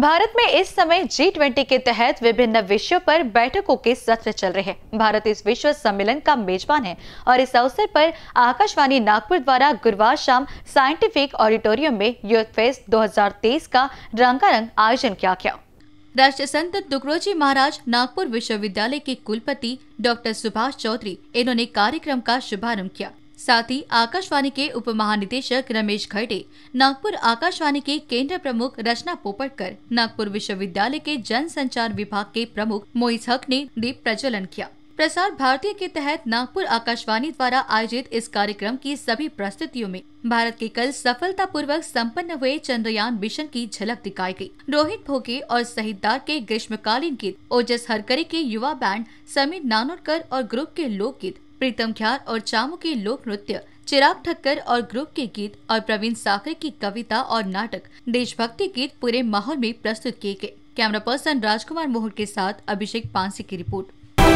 भारत में इस समय जी ट्वेंटी के तहत विभिन्न विषयों पर बैठकों के सत्र चल रहे हैं भारत इस विश्व सम्मेलन का मेजबान है और इस अवसर पर आकाशवाणी नागपुर द्वारा गुरुवार शाम साइंटिफिक ऑडिटोरियम में यूथ फेस्ट 2023 का रंगारंग आयोजन किया गया राष्ट्र संत डुकरोजी महाराज नागपुर विश्वविद्यालय के कुलपति डॉक्टर सुभाष चौधरी इन्होंने कार्यक्रम का शुभारंभ किया साथ ही आकाशवाणी के उप महानिदेशक रमेश खड़े नागपुर आकाशवाणी के केंद्र प्रमुख रचना पोपटकर नागपुर विश्वविद्यालय के जन संचार विभाग के प्रमुख मोइस हक ने दीप प्रज्वलन किया प्रसार भारतीय के तहत नागपुर आकाशवाणी द्वारा आयोजित इस कार्यक्रम की सभी प्रस्तुतियों में भारत के कल सफलतापूर्वक संपन्न हुए चंद्रयान मिशन की झलक दिखाई गई। रोहित भोगे और दार के ग्रीष्मकालीन गीत ओजस हरकरी के युवा बैंड समीर नानोरकर और ग्रुप के लोक गीत प्रीतम ख्याल और चामू के लोक नृत्य चिराग ठक्कर और ग्रुप के गीत और प्रवीण साखरे की कविता और नाटक देशभक्ति गीत पूरे माहौल में प्रस्तुत किए गए कैमरा पर्सन राजकुमार मोहर के साथ अभिषेक पांसी की रिपोर्ट